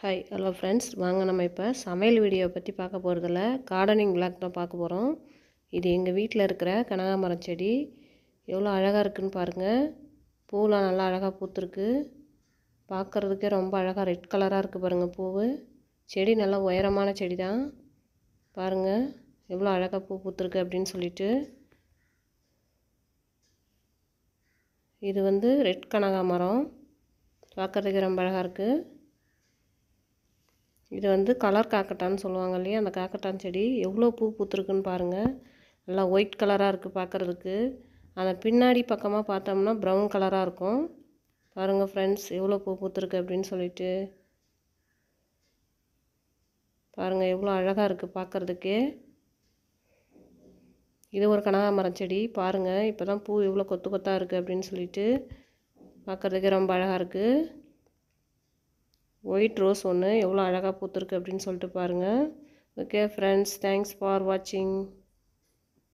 hi hello friends வாங்க நம்ம இப்போ சமையல் வீடியோ பற்றி பார்க்க போகிறதில்ல கார்டனிங் விளாக் தான் பார்க்க போகிறோம் இது எங்கள் வீட்டில் இருக்கிற கனகாமரம் செடி எவ்வளோ அழகாக இருக்குதுன்னு பாருங்கள் பூலாம் நல்லா அழகாக பூத்துருக்கு பார்க்குறதுக்கே ரொம்ப அழகாக ரெட் கலராக இருக்குது பாருங்கள் பூவு செடி நல்லா உயரமான செடி தான் பாருங்கள் எவ்வளோ அழகாக பூ பூத்துருக்கு அப்படின்னு சொல்லிட்டு இது வந்து ரெட் கனகாமரம் பார்க்குறதுக்கே ரொம்ப அழகாக இருக்குது இது வந்து கலர் காக்கட்டான்னு சொல்லுவாங்க இல்லையா அந்த காக்கட்டான் செடி எவ்வளோ பூ பூத்துருக்குன்னு பாருங்கள் நல்லா ஒயிட் கலராக இருக்குது பார்க்குறதுக்கு அந்த பின்னாடி பக்கமாக பார்த்தோம்னா ப்ரௌன் கலராக இருக்கும் பாருங்கள் ஃப்ரெண்ட்ஸ் எவ்வளோ பூ பூத்துருக்கு அப்படின்னு சொல்லிட்டு பாருங்கள் எவ்வளோ அழகாக இருக்குது பார்க்குறதுக்கே இது ஒரு கனகாமரம் செடி பாருங்கள் இப்போ தான் பூ எவ்வளோ கொத்து கொத்தாக இருக்குது அப்படின்னு சொல்லிட்டு பார்க்குறதுக்கே ரொம்ப அழகாக இருக்குது ஒயிட் ரோஸ் ஒன்று எவ்வளோ அழகாக பூத்துருக்கு அப்படின்னு சொல்லிட்டு பாருங்கள் ஓகே ஃப்ரெண்ட்ஸ் தேங்க்ஸ் ஃபார் வாட்சிங்